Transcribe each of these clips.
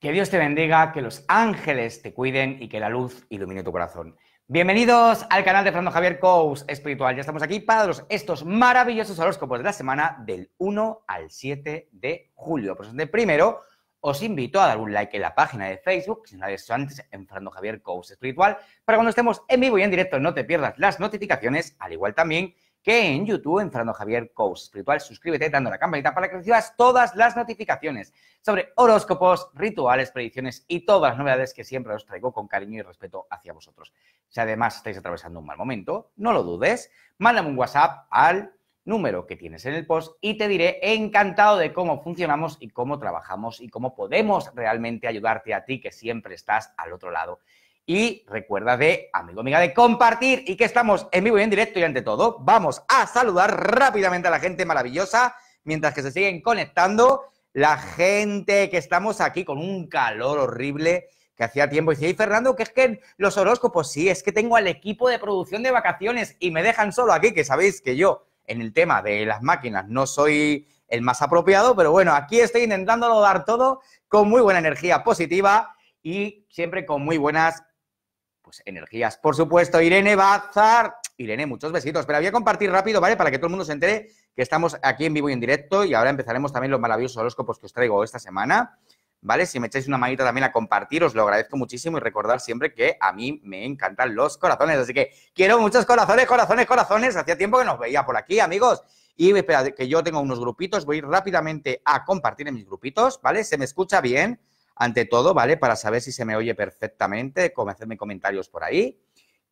Que Dios te bendiga, que los ángeles te cuiden y que la luz ilumine tu corazón. Bienvenidos al canal de Fernando Javier Cous Espiritual. Ya estamos aquí para estos maravillosos horóscopos de la semana del 1 al 7 de julio. Por eso, de primero, os invito a dar un like en la página de Facebook, si no lo habéis hecho antes, en Fernando Javier Cous Espiritual, para cuando estemos en vivo y en directo no te pierdas las notificaciones, al igual también que en YouTube en Fernando Javier Coach Espiritual. Suscríbete dando la campanita para que recibas todas las notificaciones sobre horóscopos, rituales, predicciones y todas las novedades que siempre os traigo con cariño y respeto hacia vosotros. Si además estáis atravesando un mal momento, no lo dudes, mándame un WhatsApp al número que tienes en el post y te diré encantado de cómo funcionamos y cómo trabajamos y cómo podemos realmente ayudarte a ti que siempre estás al otro lado. Y recuerda de, amigo, amiga, de compartir y que estamos en vivo y en directo y ante todo, vamos a saludar rápidamente a la gente maravillosa mientras que se siguen conectando. La gente que estamos aquí con un calor horrible que hacía tiempo. Y dice, Fernando, que es que los horóscopos, sí, es que tengo al equipo de producción de vacaciones y me dejan solo aquí, que sabéis que yo en el tema de las máquinas no soy el más apropiado, pero bueno, aquí estoy intentando dar todo con muy buena energía positiva y siempre con muy buenas pues, energías. Por supuesto, Irene Bazar. Irene, muchos besitos. Pero voy a compartir rápido, ¿vale? Para que todo el mundo se entere que estamos aquí en vivo y en directo y ahora empezaremos también los maravillosos horóscopos que os traigo esta semana. ¿Vale? Si me echáis una manita también a compartir, os lo agradezco muchísimo y recordar siempre que a mí me encantan los corazones. Así que quiero muchos corazones, corazones, corazones. Hacía tiempo que nos veía por aquí, amigos. Y que yo tengo unos grupitos, voy rápidamente a compartir en mis grupitos, ¿vale? Se me escucha bien ante todo, ¿vale? Para saber si se me oye perfectamente, hacedme comentarios por ahí.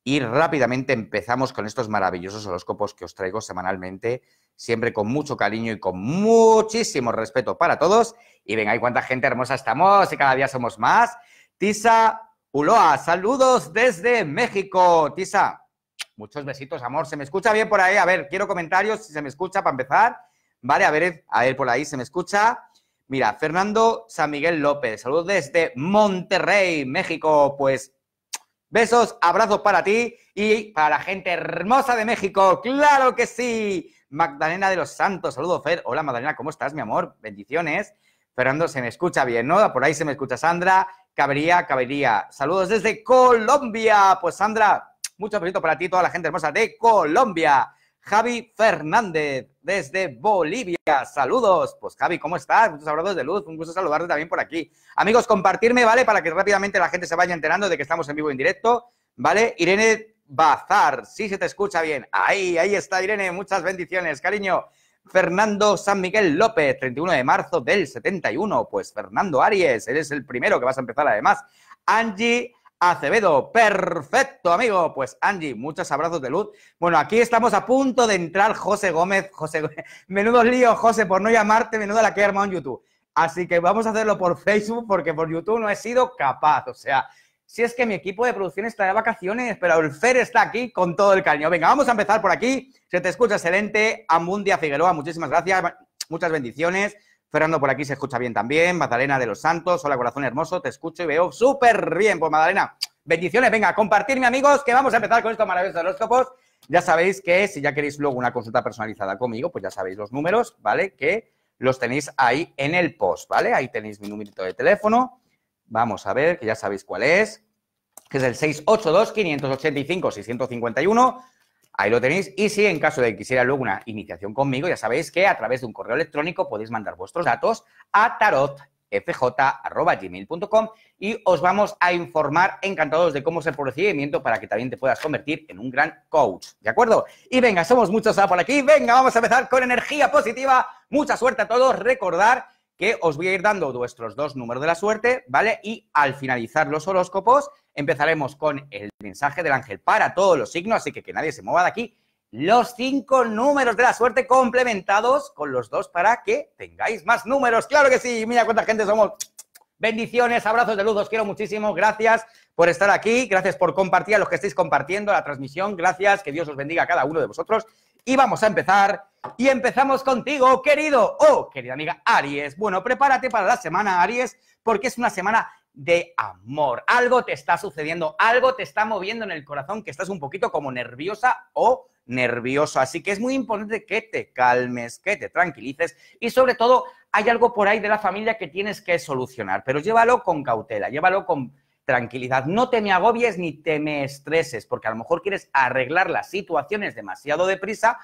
Y rápidamente empezamos con estos maravillosos horóscopos que os traigo semanalmente, siempre con mucho cariño y con muchísimo respeto para todos. Y venga, hay cuánta gente hermosa estamos? Y cada día somos más. Tisa Uloa, saludos desde México. Tisa, muchos besitos, amor. ¿Se me escucha bien por ahí? A ver, quiero comentarios si se me escucha para empezar. Vale, a ver, a ver por ahí, ¿se me escucha? Mira, Fernando San Miguel López, saludos desde Monterrey, México. Pues besos, abrazos para ti y para la gente hermosa de México, claro que sí. Magdalena de los Santos, saludos, Fer. Hola, Magdalena, ¿cómo estás, mi amor? Bendiciones. Fernando, se me escucha bien, ¿no? Por ahí se me escucha Sandra. Cabería, Cabería. Saludos desde Colombia. Pues Sandra, muchos besitos para ti, y toda la gente hermosa de Colombia. Javi Fernández desde Bolivia. Saludos. Pues Javi, ¿cómo estás? Muchos abrazos de luz. Un gusto saludarte también por aquí. Amigos, compartirme, ¿vale? Para que rápidamente la gente se vaya enterando de que estamos en vivo en directo, ¿vale? Irene Bazar, sí se te escucha bien. Ahí, ahí está Irene. Muchas bendiciones, cariño. Fernando San Miguel López, 31 de marzo del 71. Pues Fernando Aries, eres el primero que vas a empezar además. Angie Acevedo. Perfecto, amigo. Pues Angie, muchos abrazos de luz. Bueno, aquí estamos a punto de entrar José Gómez. José, menudo lío, José, por no llamarte, menudo la que he en YouTube. Así que vamos a hacerlo por Facebook porque por YouTube no he sido capaz. O sea, si es que mi equipo de producción está de vacaciones, pero el Fer está aquí con todo el cariño. Venga, vamos a empezar por aquí. Se te escucha excelente. Amundia Figueroa, muchísimas gracias. Muchas bendiciones. Fernando por aquí se escucha bien también. Magdalena de los Santos, hola corazón hermoso, te escucho y veo súper bien. Pues Magdalena, bendiciones, venga, compartirme amigos, que vamos a empezar con estos maravillosos horóscopos. Ya sabéis que si ya queréis luego una consulta personalizada conmigo, pues ya sabéis los números, ¿vale? Que los tenéis ahí en el post, ¿vale? Ahí tenéis mi numerito de teléfono. Vamos a ver, que ya sabéis cuál es, que es el 682-585-651 Ahí lo tenéis. Y si en caso de que quisiera luego una iniciación conmigo, ya sabéis que a través de un correo electrónico podéis mandar vuestros datos a tarotfj.gmail.com y os vamos a informar encantados de cómo es el procedimiento para que también te puedas convertir en un gran coach. ¿De acuerdo? Y venga, somos muchos ahora por aquí. Venga, vamos a empezar con energía positiva. Mucha suerte a todos. Recordar que os voy a ir dando vuestros dos números de la suerte, ¿vale? Y al finalizar los horóscopos, Empezaremos con el mensaje del ángel para todos los signos, así que que nadie se mueva de aquí. Los cinco números de la suerte complementados con los dos para que tengáis más números. Claro que sí, mira cuánta gente somos. Bendiciones, abrazos de luz, os quiero muchísimo. Gracias por estar aquí, gracias por compartir a los que estáis compartiendo la transmisión. Gracias, que Dios os bendiga a cada uno de vosotros. Y vamos a empezar. Y empezamos contigo, querido o oh, querida amiga Aries. Bueno, prepárate para la semana, Aries, porque es una semana de amor. Algo te está sucediendo, algo te está moviendo en el corazón que estás un poquito como nerviosa o nervioso. Así que es muy importante que te calmes, que te tranquilices y sobre todo hay algo por ahí de la familia que tienes que solucionar, pero llévalo con cautela, llévalo con tranquilidad. No te me agobies ni te me estreses, porque a lo mejor quieres arreglar las situaciones demasiado deprisa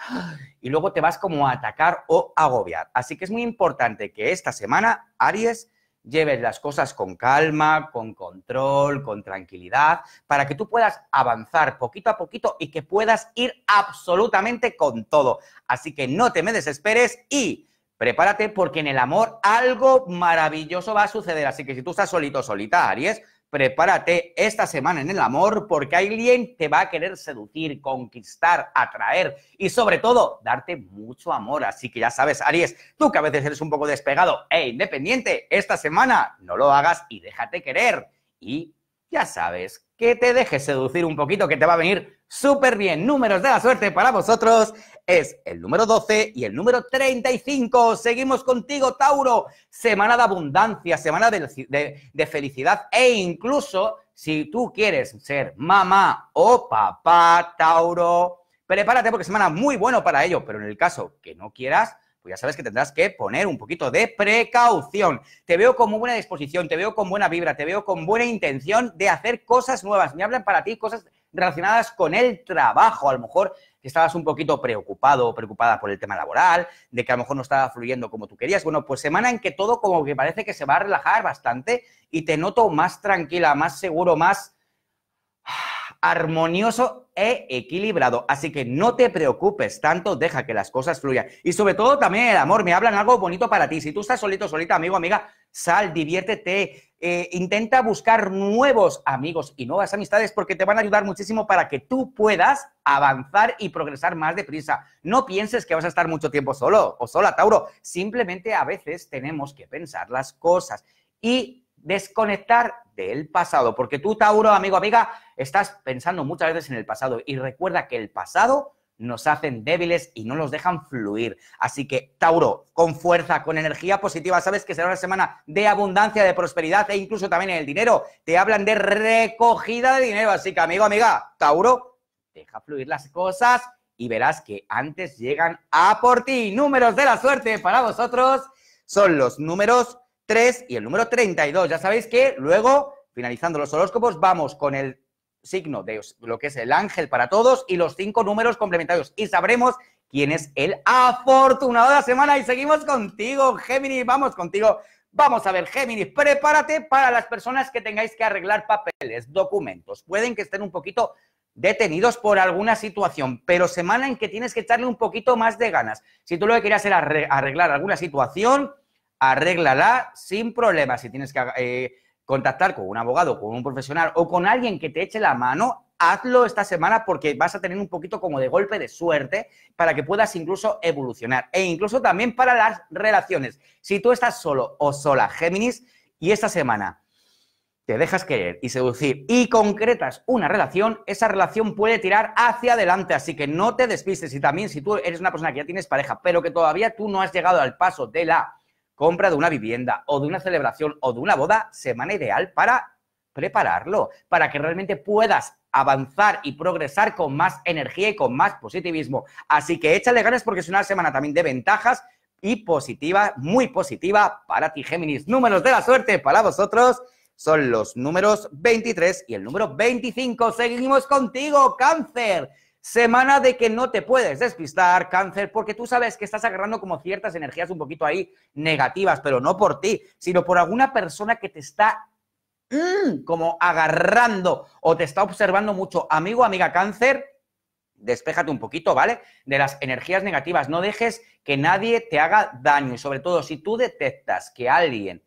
y luego te vas como a atacar o agobiar. Así que es muy importante que esta semana, Aries, lleves las cosas con calma, con control, con tranquilidad, para que tú puedas avanzar poquito a poquito y que puedas ir absolutamente con todo. Así que no te me desesperes y prepárate porque en el amor algo maravilloso va a suceder. Así que si tú estás solito, solita, Aries, prepárate esta semana en el amor porque alguien te va a querer seducir, conquistar, atraer y sobre todo darte mucho amor. Así que ya sabes, Aries, tú que a veces eres un poco despegado e independiente, esta semana no lo hagas y déjate querer. Y ya sabes, que te dejes seducir un poquito, que te va a venir súper bien. Números de la suerte para vosotros es el número 12 y el número 35. Seguimos contigo, Tauro. Semana de abundancia, semana de, felicidad e incluso si tú quieres ser mamá o papá, Tauro, prepárate porque semana muy bueno para ello, pero en el caso que no quieras, pues ya sabes que tendrás que poner un poquito de precaución. Te veo con muy buena disposición, te veo con buena vibra, te veo con buena intención de hacer cosas nuevas. Me hablan para ti cosas relacionadas con el trabajo. A lo mejor estabas un poquito preocupado o preocupada por el tema laboral, de que a lo mejor no estaba fluyendo como tú querías. Bueno, pues semana en que todo como que parece que se va a relajar bastante y te noto más tranquila, más seguro, más armonioso e equilibrado. Así que no te preocupes tanto, deja que las cosas fluyan. Y sobre todo también el amor, me hablan algo bonito para ti. Si tú estás solito, solita, amigo, amiga, sal, diviértete, eh, intenta buscar nuevos amigos y nuevas amistades porque te van a ayudar muchísimo para que tú puedas avanzar y progresar más deprisa. No pienses que vas a estar mucho tiempo solo o sola, Tauro. Simplemente a veces tenemos que pensar las cosas. Y desconectar del pasado, porque tú, Tauro, amigo, amiga, estás pensando muchas veces en el pasado y recuerda que el pasado nos hacen débiles y no nos dejan fluir. Así que, Tauro, con fuerza, con energía positiva, sabes que será una semana de abundancia, de prosperidad e incluso también en el dinero. Te hablan de recogida de dinero, así que, amigo, amiga, Tauro, deja fluir las cosas y verás que antes llegan a por ti. Números de la suerte para vosotros son los números 3 y el número 32. Ya sabéis que luego, finalizando los horóscopos, vamos con el signo de lo que es el ángel para todos y los cinco números complementarios. Y sabremos quién es el afortunado de la semana. Y seguimos contigo, Géminis, vamos contigo. Vamos a ver, Géminis, prepárate para las personas que tengáis que arreglar papeles, documentos. Pueden que estén un poquito detenidos por alguna situación, pero semana en que tienes que echarle un poquito más de ganas. Si tú lo que querías era arreglar alguna situación, arréglala sin problemas Si tienes que eh, contactar con un abogado, con un profesional o con alguien que te eche la mano, hazlo esta semana porque vas a tener un poquito como de golpe de suerte para que puedas incluso evolucionar. E incluso también para las relaciones. Si tú estás solo o sola, Géminis, y esta semana te dejas querer y seducir y concretas una relación, esa relación puede tirar hacia adelante, así que no te despistes. Y también si tú eres una persona que ya tienes pareja, pero que todavía tú no has llegado al paso de la compra de una vivienda o de una celebración o de una boda, semana ideal para prepararlo, para que realmente puedas avanzar y progresar con más energía y con más positivismo. Así que échale ganas porque es una semana también de ventajas y positiva, muy positiva para ti, Géminis. Números de la suerte para vosotros son los números 23 y el número 25. Seguimos contigo, cáncer. Semana de que no te puedes despistar, cáncer, porque tú sabes que estás agarrando como ciertas energías un poquito ahí negativas, pero no por ti, sino por alguna persona que te está mm, como agarrando o te está observando mucho. Amigo, amiga cáncer, despéjate un poquito, ¿vale? De las energías negativas. No dejes que nadie te haga daño y sobre todo si tú detectas que alguien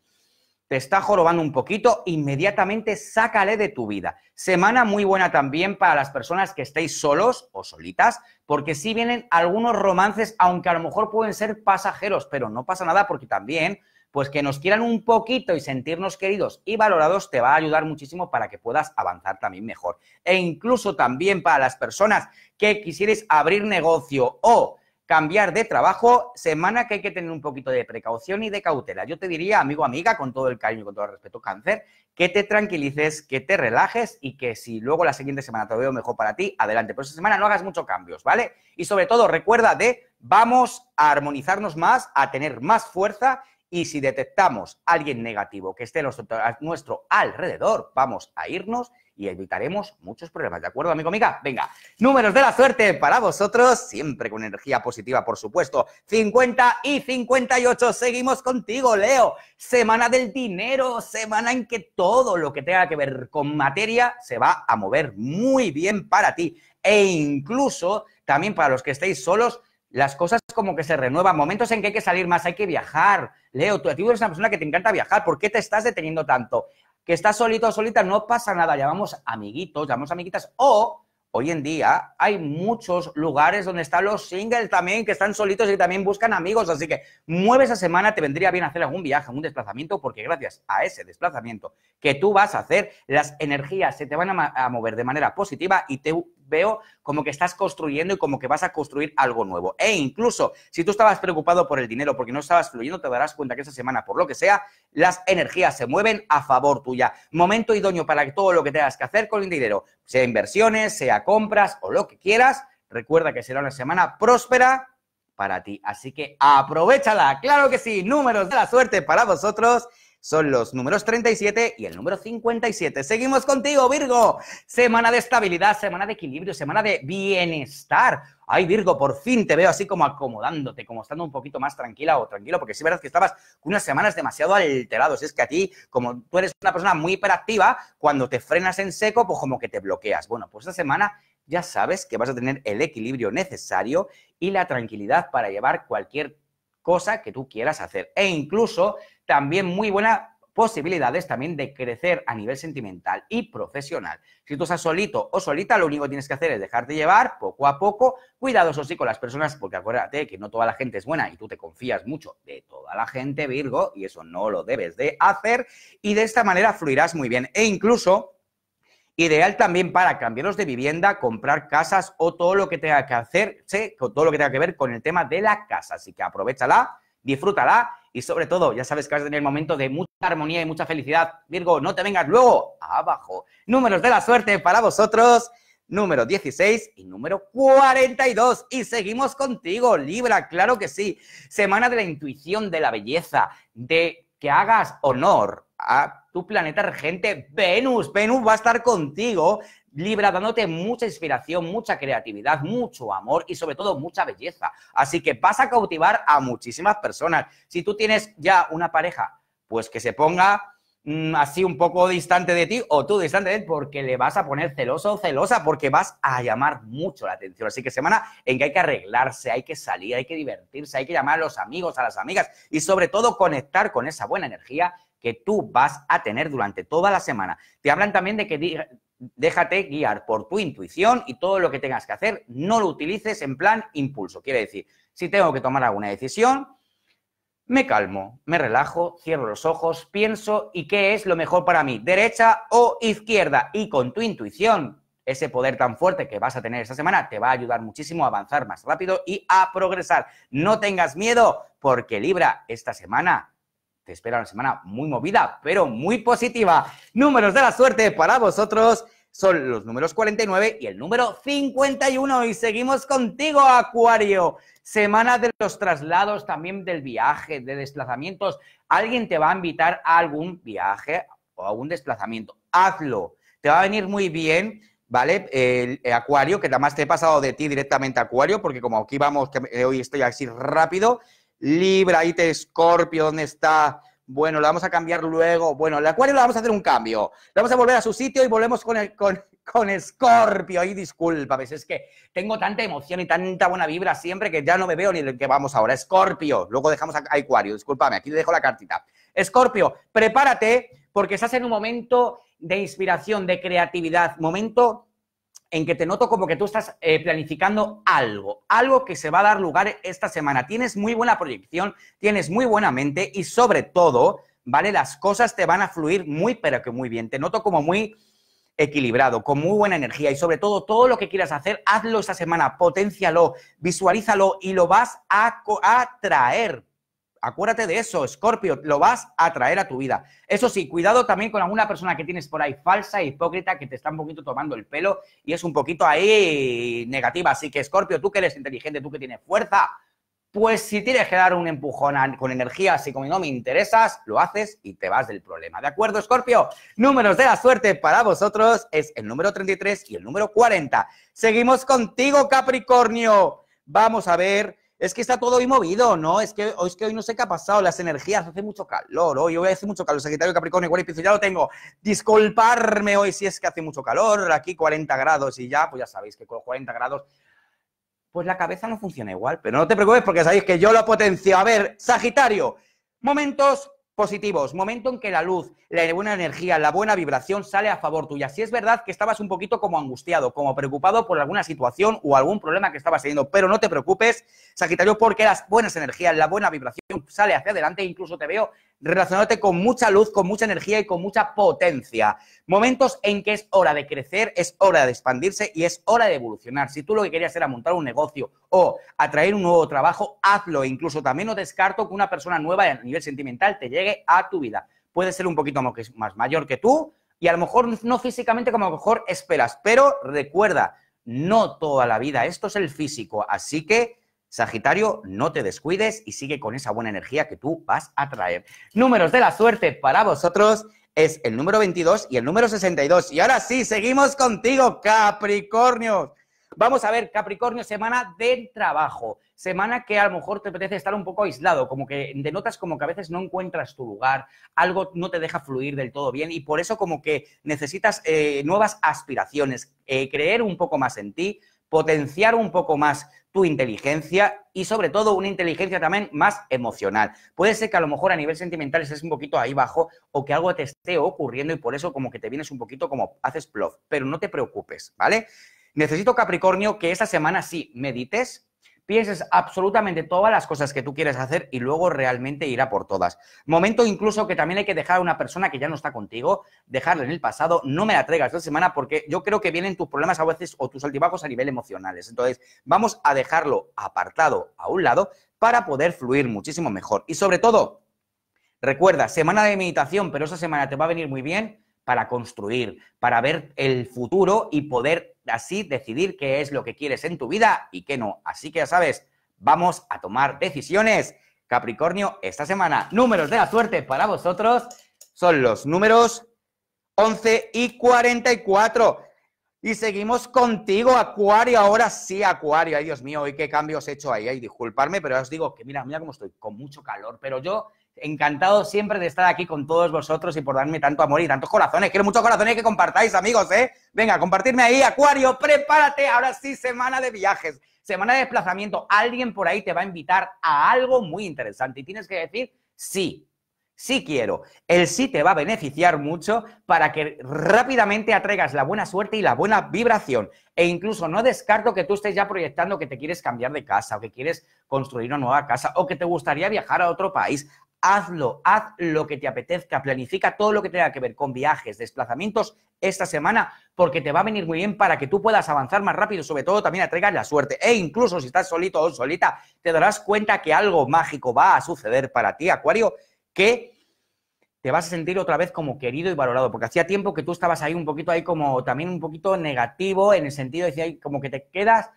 te está jorobando un poquito, inmediatamente sácale de tu vida. Semana muy buena también para las personas que estéis solos o solitas, porque sí vienen algunos romances, aunque a lo mejor pueden ser pasajeros, pero no pasa nada porque también, pues que nos quieran un poquito y sentirnos queridos y valorados te va a ayudar muchísimo para que puedas avanzar también mejor. E incluso también para las personas que quisierais abrir negocio o cambiar de trabajo, semana que hay que tener un poquito de precaución y de cautela. Yo te diría, amigo, amiga, con todo el cariño y con todo el respeto, cáncer, que te tranquilices, que te relajes y que si luego la siguiente semana te veo mejor para ti, adelante. Pero esa semana no hagas muchos cambios, ¿vale? Y sobre todo, recuerda de vamos a armonizarnos más, a tener más fuerza y si detectamos a alguien negativo que esté nuestro alrededor, vamos a irnos y evitaremos muchos problemas. ¿De acuerdo, amigo, amiga? Venga, números de la suerte para vosotros, siempre con energía positiva, por supuesto. 50 y 58, seguimos contigo, Leo. Semana del dinero, semana en que todo lo que tenga que ver con materia se va a mover muy bien para ti e incluso también para los que estéis solos las cosas como que se renuevan, momentos en que hay que salir más, hay que viajar. Leo, tú eres una persona que te encanta viajar, ¿por qué te estás deteniendo tanto? que está solito o solita, no pasa nada, llamamos amiguitos, llamamos amiguitas, o hoy en día hay muchos lugares donde están los singles también, que están solitos y también buscan amigos, así que mueve esa semana, te vendría bien hacer algún viaje, un desplazamiento, porque gracias a ese desplazamiento que tú vas a hacer, las energías se te van a, mover de manera positiva y te veo como que estás construyendo y como que vas a construir algo nuevo. E incluso si tú estabas preocupado por el dinero porque no estabas fluyendo, te darás cuenta que esa semana, por lo que sea, las energías se mueven a favor tuya. Momento idóneo para que todo lo que tengas que hacer con el dinero, sea inversiones, sea compras o lo que quieras, recuerda que será una semana próspera para ti. Así que aprovechala, claro que sí, números de la suerte para vosotros son los números 37 y el número 57. Seguimos contigo, Virgo. Semana de estabilidad, semana de equilibrio, semana de bienestar. Ay, Virgo, por fin te veo así como acomodándote, como estando un poquito más tranquila o tranquilo, porque sí, verdad que estabas unas semanas demasiado alterados. Es que a ti, como tú eres una persona muy hiperactiva, cuando te frenas en seco, pues como que te bloqueas. Bueno, pues esta semana ya sabes que vas a tener el equilibrio necesario y la tranquilidad para llevar cualquier cosa que tú quieras hacer. E incluso también muy buenas posibilidades también de crecer a nivel sentimental y profesional. Si tú estás solito o solita, lo único que tienes que hacer es dejarte llevar poco a poco, cuidadoso sí con las personas, porque acuérdate que no toda la gente es buena y tú te confías mucho de toda la gente, Virgo, y eso no lo debes de hacer, y de esta manera fluirás muy bien. E incluso Ideal también para cambiarlos de vivienda, comprar casas o todo lo que tenga que hacer, sé, todo lo que tenga que ver con el tema de la casa. Así que aprovechala, disfrútala y sobre todo, ya sabes que vas en el momento de mucha armonía y mucha felicidad. Virgo, no te vengas luego abajo. Números de la suerte para vosotros. Número 16 y número 42. Y seguimos contigo, Libra, claro que sí. Semana de la intuición, de la belleza, de que hagas honor a tu planeta regente Venus. Venus va a estar contigo Libra dándote mucha inspiración, mucha creatividad, mucho amor y sobre todo mucha belleza. Así que vas a cautivar a muchísimas personas. Si tú tienes ya una pareja, pues que se ponga mm, así un poco distante de ti o tú distante de él porque le vas a poner celoso o celosa porque vas a llamar mucho la atención. Así que semana en que hay que arreglarse, hay que salir, hay que divertirse, hay que llamar a los amigos, a las amigas y sobre todo conectar con esa buena energía que tú vas a tener durante toda la semana. Te hablan también de que déjate guiar por tu intuición y todo lo que tengas que hacer, no lo utilices en plan impulso. Quiere decir, si tengo que tomar alguna decisión, me calmo, me relajo, cierro los ojos, pienso y qué es lo mejor para mí, derecha o izquierda. Y con tu intuición, ese poder tan fuerte que vas a tener esta semana te va a ayudar muchísimo a avanzar más rápido y a progresar. No tengas miedo porque Libra esta semana te espera una semana muy movida, pero muy positiva. Números de la suerte para vosotros son los números 49 y el número 51. Y seguimos contigo, Acuario. Semana de los traslados, también del viaje, de desplazamientos. Alguien te va a invitar a algún viaje o a un desplazamiento. Hazlo. Te va a venir muy bien. ¿Vale? El, eh, Acuario, que más te he pasado de ti directamente Acuario, porque como aquí vamos, hoy estoy así rápido, Libra, ahí te Escorpio, ¿dónde está? Bueno, lo vamos a cambiar luego. Bueno, el acuario lo vamos a hacer un cambio. vamos a volver a su sitio y volvemos con, el, con, con Scorpio. Y disculpa, es que tengo tanta emoción y tanta buena vibra siempre que ya no me veo ni el que vamos ahora. Scorpio, luego dejamos a Acuario, discúlpame, aquí le dejo la cartita. Scorpio, prepárate porque estás en un momento de inspiración, de creatividad, momento en que te noto como que tú estás eh, planificando algo, algo que se va a dar lugar esta semana. Tienes muy buena proyección, tienes muy buena mente y sobre todo, ¿vale? Las cosas te van a fluir muy, pero que muy bien. Te noto como muy equilibrado, con muy buena energía y sobre todo todo lo que quieras hacer, hazlo esta semana, potencialo, visualízalo y lo vas a atraer Acuérdate de eso, Scorpio, lo vas a traer a tu vida. Eso sí, cuidado también con alguna persona que tienes por ahí falsa, e hipócrita, que te está un poquito tomando el pelo y es un poquito ahí negativa. Así que, Scorpio, tú que eres inteligente, tú que tienes fuerza, pues si tienes que dar un empujón con energía, si como no me interesas, lo haces y te vas del problema. ¿De acuerdo, Scorpio? Números de la suerte para vosotros es el número 33 y el número 40. Seguimos contigo, Capricornio. Vamos a ver es que está todo hoy movido, ¿no? Es que, es que hoy no sé qué ha pasado, las energías, hace mucho calor, hoy voy a mucho calor, Sagitario, Capricornio, y ya lo tengo. Disculparme hoy si es que hace mucho calor, aquí 40 grados y ya, pues ya sabéis que con los 40 grados, pues la cabeza no funciona igual, pero no te preocupes porque sabéis que yo lo potencio. A ver, Sagitario, momentos positivos, momento en que la luz, la buena energía, la buena vibración sale a favor tuya. Si es verdad que estabas un poquito como angustiado, como preocupado por alguna situación o algún problema que estabas teniendo, pero no te preocupes, Sagitario, porque las buenas energías, la buena vibración sale hacia adelante, incluso te veo relacionarte con mucha luz, con mucha energía y con mucha potencia. Momentos en que es hora de crecer, es hora de expandirse y es hora de evolucionar. Si tú lo que querías era montar un negocio o atraer un nuevo trabajo, hazlo. Incluso también no descarto que una persona nueva a nivel sentimental te llegue a tu vida. Puede ser un poquito más mayor que tú y a lo mejor no físicamente como a lo mejor esperas, pero recuerda, no toda la vida, esto es el físico, así que... Sagitario, no te descuides y sigue con esa buena energía que tú vas a traer. Números de la suerte para vosotros es el número 22 y el número 62. Y ahora sí, seguimos contigo, Capricornio. Vamos a ver, Capricornio, semana del trabajo semana que a lo mejor te apetece estar un poco aislado, como que denotas como que a veces no encuentras tu lugar, algo no te deja fluir del todo bien y por eso como que necesitas eh, nuevas aspiraciones, eh, creer un poco más en ti, potenciar un poco más tu inteligencia y sobre todo una inteligencia también más emocional. Puede ser que a lo mejor a nivel sentimental estés un poquito ahí bajo o que algo te esté ocurriendo y por eso como que te vienes un poquito como haces plof, pero no te preocupes, ¿vale? Necesito Capricornio que esta semana sí medites, pienses absolutamente todas las cosas que tú quieres hacer y luego realmente irá por todas. Momento incluso que también hay que dejar a una persona que ya no está contigo, dejarla en el pasado, no me la traigas esta semana porque yo creo que vienen tus problemas a veces o tus altibajos a nivel emocionales. Entonces, vamos a dejarlo apartado a un lado para poder fluir muchísimo mejor. Y sobre todo, recuerda, semana de meditación, pero esa semana te va a venir muy bien para construir, para ver el futuro y poder así decidir qué es lo que quieres en tu vida y qué no. Así que ya sabes, vamos a tomar decisiones. Capricornio, esta semana, números de la suerte para vosotros son los números 11 y 44. Y seguimos contigo, Acuario. Ahora sí, Acuario. Ay, Dios mío, hoy qué cambios he hecho ahí. Disculpadme, disculparme, pero os digo que mira, mira cómo estoy, con mucho calor. Pero yo encantado siempre de estar aquí con todos vosotros y por darme tanto amor y tantos corazones. Quiero muchos corazones que compartáis, amigos, ¿eh? Venga, compartirme ahí, Acuario, prepárate. Ahora sí, semana de viajes, semana de desplazamiento. Alguien por ahí te va a invitar a algo muy interesante y tienes que decir sí. Sí quiero. El sí te va a beneficiar mucho para que rápidamente atraigas la buena suerte y la buena vibración. E incluso no descarto que tú estés ya proyectando que te quieres cambiar de casa o que quieres construir una nueva casa o que te gustaría viajar a otro país hazlo, haz lo que te apetezca, planifica todo lo que tenga que ver con viajes, desplazamientos esta semana, porque te va a venir muy bien para que tú puedas avanzar más rápido, sobre todo también atraigas la suerte. E incluso si estás solito o solita, te darás cuenta que algo mágico va a suceder para ti, Acuario, que te vas a sentir otra vez como querido y valorado, porque hacía tiempo que tú estabas ahí un poquito ahí como también un poquito negativo en el sentido de decir, como que te quedas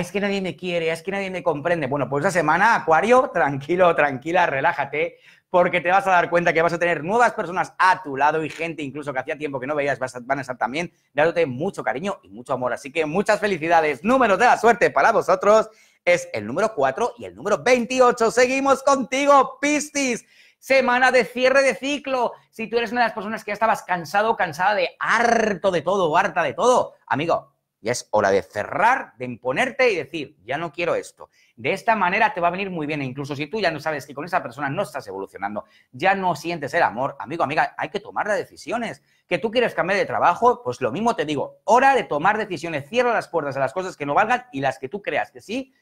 es que nadie me quiere, es que nadie me comprende. Bueno, pues esta semana, Acuario, tranquilo, tranquila, relájate, porque te vas a dar cuenta que vas a tener nuevas personas a tu lado y gente incluso que hacía tiempo que no veías van a estar también dándote mucho cariño y mucho amor. Así que muchas felicidades, números de la suerte para vosotros. Es el número 4 y el número 28. Seguimos contigo, Pistis semana de cierre de ciclo. Si tú eres una de las personas que ya estabas cansado, cansada de harto de todo, harta de todo, amigo, ya es hora de cerrar, de imponerte y decir, ya no quiero esto. De esta manera te va a venir muy bien, e incluso si tú ya no sabes que con esa persona no estás evolucionando, ya no sientes el amor, amigo, amiga, hay que tomar las decisiones. Que tú quieres cambiar de trabajo, pues lo mismo te digo, hora de tomar decisiones, cierra las puertas a las cosas que no valgan y las que tú creas que sí,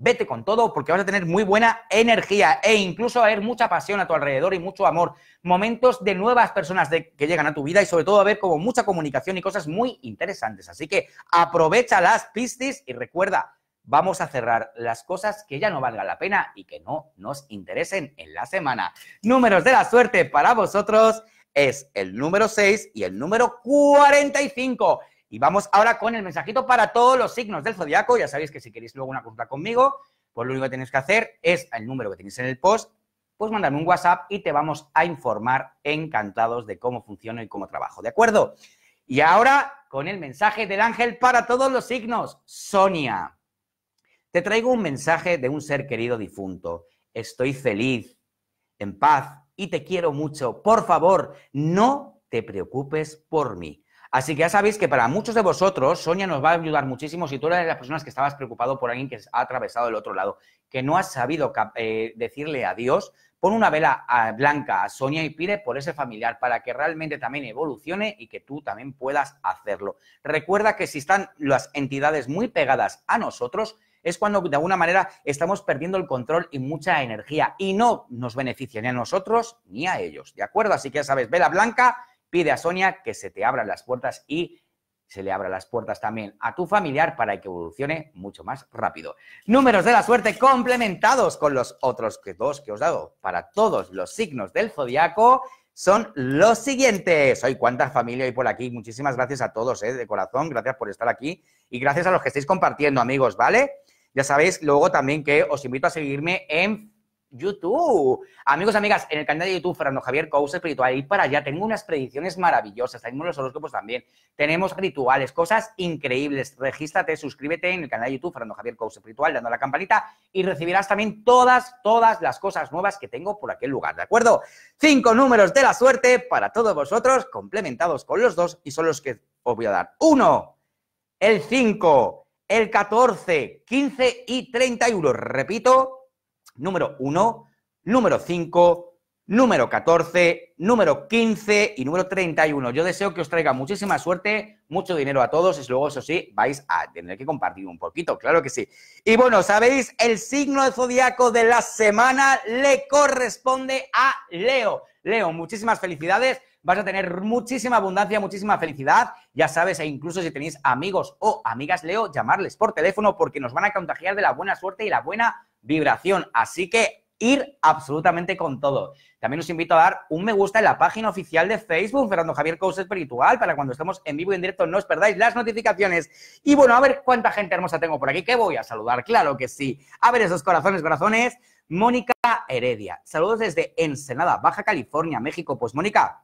Vete con todo porque vas a tener muy buena energía e incluso a ver mucha pasión a tu alrededor y mucho amor. Momentos de nuevas personas que llegan a tu vida y sobre todo a ver como mucha comunicación y cosas muy interesantes. Así que aprovecha las pistas y recuerda, vamos a cerrar las cosas que ya no valgan la pena y que no nos interesen en la semana. Números de la suerte para vosotros es el número 6 y el número 45. Y vamos ahora con el mensajito para todos los signos del zodiaco. Ya sabéis que si queréis luego una consulta conmigo, pues lo único que tenéis que hacer es el número que tenéis en el post, pues mandarme un WhatsApp y te vamos a informar encantados de cómo funciona y cómo trabajo. ¿De acuerdo? Y ahora con el mensaje del ángel para todos los signos. Sonia, te traigo un mensaje de un ser querido difunto. Estoy feliz, en paz y te quiero mucho. Por favor, no te preocupes por mí. Así que ya sabéis que para muchos de vosotros, Sonia nos va a ayudar muchísimo si tú eres de las personas que estabas preocupado por alguien que ha atravesado el otro lado, que no has sabido eh, decirle adiós, pon una vela ah, blanca a Sonia y pide por ese familiar para que realmente también evolucione y que tú también puedas hacerlo. Recuerda que si están las entidades muy pegadas a nosotros, es cuando de alguna manera estamos perdiendo el control y mucha energía y no nos beneficia ni a nosotros ni a ellos, ¿de acuerdo? Así que ya sabes, vela blanca Pide a Sonia que se te abran las puertas y se le abran las puertas también a tu familiar para que evolucione mucho más rápido. Números de la suerte complementados con los otros dos que os he dado para todos los signos del zodiaco son los siguientes. Hoy cuánta familia hay por aquí. Muchísimas gracias a todos, ¿eh? de corazón. Gracias por estar aquí y gracias a los que estáis compartiendo, amigos, ¿vale? Ya sabéis luego también que os invito a seguirme en YouTube. Amigos, amigas, en el canal de YouTube Fernando Javier Cousa Espiritual, y para allá tengo unas predicciones maravillosas, tenemos los grupos también, tenemos rituales, cosas increíbles. Regístrate, suscríbete en el canal de YouTube Fernando Javier Cousa Espiritual, dando la campanita y recibirás también todas, todas las cosas nuevas que tengo por aquel lugar, ¿de acuerdo? Cinco números de la suerte para todos vosotros, complementados con los dos, y son los que os voy a dar. Uno, el cinco, el catorce, quince y y euros. Repito, número 1, número 5, número 14, número 15 y número 31. Yo deseo que os traiga muchísima suerte, mucho dinero a todos y luego, eso sí, vais a tener que compartir un poquito, claro que sí. Y bueno, sabéis, el signo de zodiaco de la semana le corresponde a Leo. Leo, muchísimas felicidades vas a tener muchísima abundancia, muchísima felicidad. Ya sabes, e incluso si tenéis amigos o amigas Leo, llamarles por teléfono porque nos van a contagiar de la buena suerte y la buena vibración. Así que ir absolutamente con todo. También os invito a dar un me gusta en la página oficial de Facebook, Fernando Javier Cousa Espiritual, para cuando estemos en vivo y en directo no os perdáis las notificaciones. Y bueno, a ver cuánta gente hermosa tengo por aquí, que voy a saludar, claro que sí. A ver esos corazones, corazones. Mónica Heredia, saludos desde Ensenada, Baja California, México. Pues Mónica,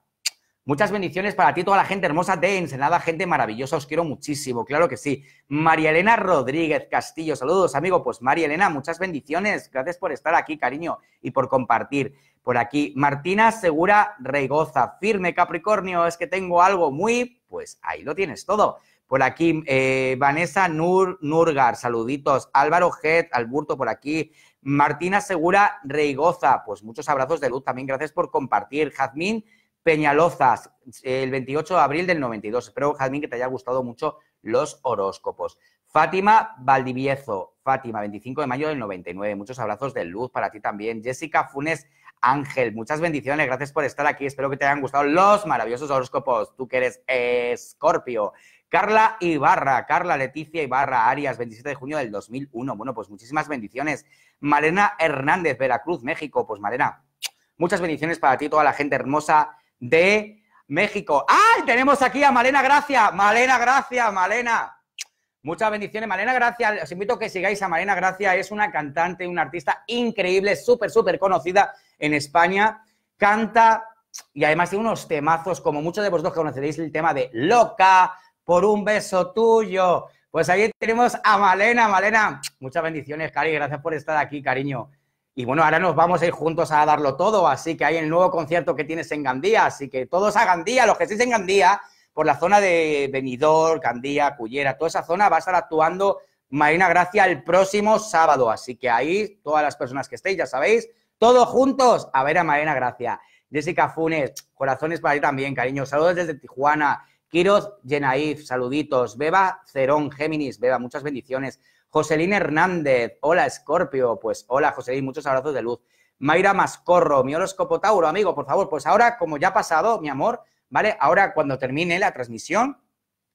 Muchas bendiciones para ti, toda la gente hermosa de Ensenada, gente maravillosa, os quiero muchísimo, claro que sí. María Elena Rodríguez Castillo, saludos amigo, pues María Elena, muchas bendiciones, gracias por estar aquí, cariño, y por compartir. Por aquí, Martina Segura Reigoza, firme Capricornio, es que tengo algo muy, pues ahí lo tienes todo. Por aquí, eh, Vanessa Nur, Nurgar, saluditos. Álvaro Head, Alburto por aquí. Martina Segura Reigoza, pues muchos abrazos de luz también, gracias por compartir. Jazmín Peñalozas, el 28 de abril del 92. Espero, Jazmín, que te haya gustado mucho los horóscopos. Fátima Valdiviezo. Fátima, 25 de mayo del 99. Muchos abrazos de luz para ti también. Jessica Funes Ángel, muchas bendiciones, gracias por estar aquí. Espero que te hayan gustado los maravillosos horóscopos. Tú que eres Escorpio. Carla Ibarra, Carla Leticia Ibarra Arias, 27 de junio del 2001. Bueno, pues muchísimas bendiciones. Malena Hernández, Veracruz, México. Pues Marena, muchas bendiciones para ti, toda la gente hermosa de México. ¡Ay! Tenemos aquí a Malena Gracia. Malena Gracia, Malena. Muchas bendiciones. Malena Gracia, os invito a que sigáis a Malena Gracia. Es una cantante, una artista increíble, súper, súper conocida en España. Canta y además tiene unos temazos, como muchos de vosotros conoceréis el tema de Loca, por un beso tuyo. Pues ahí tenemos a Malena. Malena, muchas bendiciones, Cari. Gracias por estar aquí, cariño. Y bueno, ahora nos vamos a ir juntos a darlo todo, así que hay el nuevo concierto que tienes en Gandía, así que todos a Gandía, los que estéis en Gandía, por la zona de Benidorm, Gandía, Cullera, toda esa zona va a estar actuando Marina Gracia el próximo sábado, así que ahí todas las personas que estéis, ya sabéis, todos juntos a ver a Marina Gracia. Jessica Funes, corazones para ti también, cariño, saludos desde Tijuana. Quiroz Yenaif, saluditos. Beba Cerón, Géminis, Beba, muchas bendiciones. Joselín Hernández, hola Escorpio, pues hola Joselín, muchos abrazos de luz. Mayra Mascorro, mi horóscopo Tauro, amigo, por favor, pues ahora, como ya ha pasado, mi amor, ¿vale? Ahora, cuando termine la transmisión,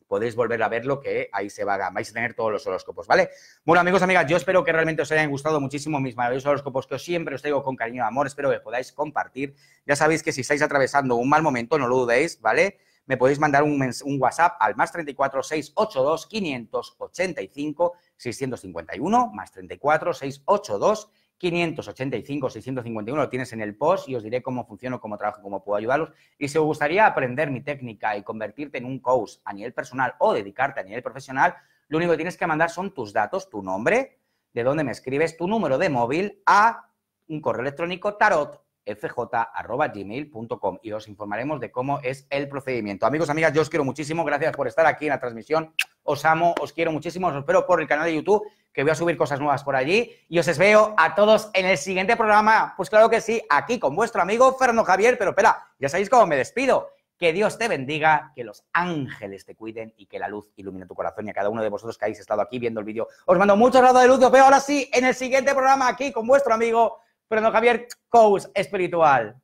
podéis volver a ver lo que ahí se va, vais a tener todos los horóscopos, ¿vale? Bueno, amigos, amigas, yo espero que realmente os hayan gustado muchísimo mis maravillosos horóscopos que os siempre os traigo con cariño y amor, espero que podáis compartir. Ya sabéis que si estáis atravesando un mal momento, no lo dudéis, ¿vale? me podéis mandar un, un WhatsApp al más 34 682 585 651 más 34 682 585 651 lo tienes en el post y os diré cómo funciona, cómo trabajo, cómo puedo ayudarlos. Y si os gustaría aprender mi técnica y convertirte en un coach a nivel personal o dedicarte a nivel profesional, lo único que tienes que mandar son tus datos, tu nombre, de dónde me escribes, tu número de móvil a un correo electrónico tarot fj.gmail.com y os informaremos de cómo es el procedimiento. Amigos, amigas, yo os quiero muchísimo. Gracias por estar aquí en la transmisión. Os amo, os quiero muchísimo. Os espero por el canal de YouTube, que voy a subir cosas nuevas por allí. Y os veo a todos en el siguiente programa. Pues claro que sí, aquí con vuestro amigo Fernando Javier. Pero espera, ya sabéis cómo me despido. Que Dios te bendiga, que los ángeles te cuiden y que la luz ilumine tu corazón y a cada uno de vosotros que habéis estado aquí viendo el vídeo. Os mando muchos grados de luz. Os veo ahora sí en el siguiente programa aquí con vuestro amigo pero no Javier coach espiritual.